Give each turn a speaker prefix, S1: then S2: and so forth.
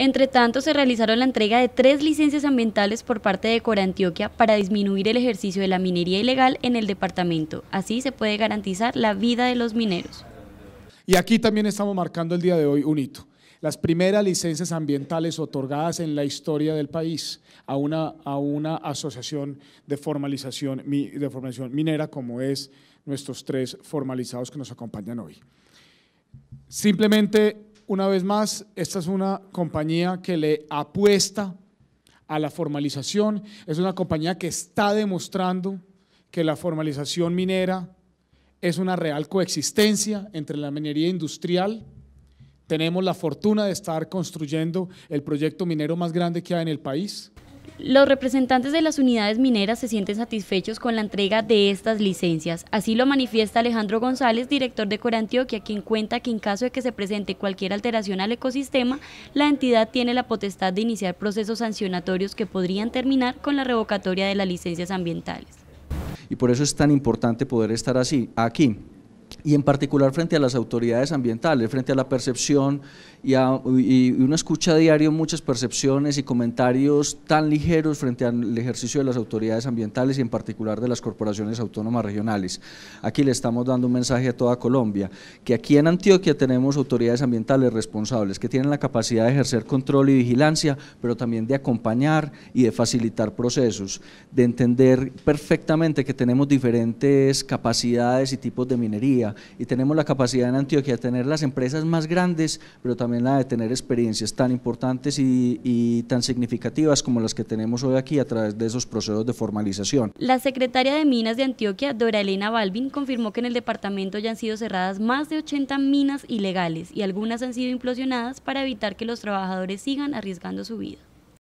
S1: Entre tanto, se realizaron la entrega de tres licencias ambientales por parte de Cora Antioquia para disminuir el ejercicio de la minería ilegal en el departamento. Así se puede garantizar la vida de los mineros.
S2: Y aquí también estamos marcando el día de hoy un hito las primeras licencias ambientales otorgadas en la historia del país a una, a una asociación de formalización, de minera como es nuestros tres formalizados que nos acompañan hoy. Simplemente una vez más, esta es una compañía que le apuesta a la formalización, es una compañía que está demostrando que la formalización minera es una real coexistencia entre la minería industrial. Tenemos la fortuna de estar construyendo el proyecto minero más grande que hay en el país.
S1: Los representantes de las unidades mineras se sienten satisfechos con la entrega de estas licencias. Así lo manifiesta Alejandro González, director de Corantioquia, quien cuenta que en caso de que se presente cualquier alteración al ecosistema, la entidad tiene la potestad de iniciar procesos sancionatorios que podrían terminar con la revocatoria de las licencias ambientales.
S3: Y por eso es tan importante poder estar así, aquí, y en particular frente a las autoridades ambientales, frente a la percepción y, a, uno escucha a diario muchas percepciones y comentarios tan ligeros frente al ejercicio de las autoridades ambientales y en particular de las corporaciones autónomas regionales. Aquí le estamos dando un mensaje a toda Colombia, que aquí en Antioquia tenemos autoridades ambientales responsables que tienen la capacidad de ejercer control y vigilancia, pero también de acompañar y de facilitar procesos, de entender perfectamente que tenemos diferentes capacidades y tipos de minería, y tenemos la capacidad en Antioquia de tener las empresas más grandes, pero también la de tener experiencias tan importantes y, y tan significativas como las que tenemos hoy aquí a través de esos procesos de formalización.
S1: La secretaria de Minas de Antioquia, Dora Elena Balvin, confirmó que en el departamento ya han sido cerradas más de 80 minas ilegales y algunas han sido implosionadas para evitar que los trabajadores sigan arriesgando su vida.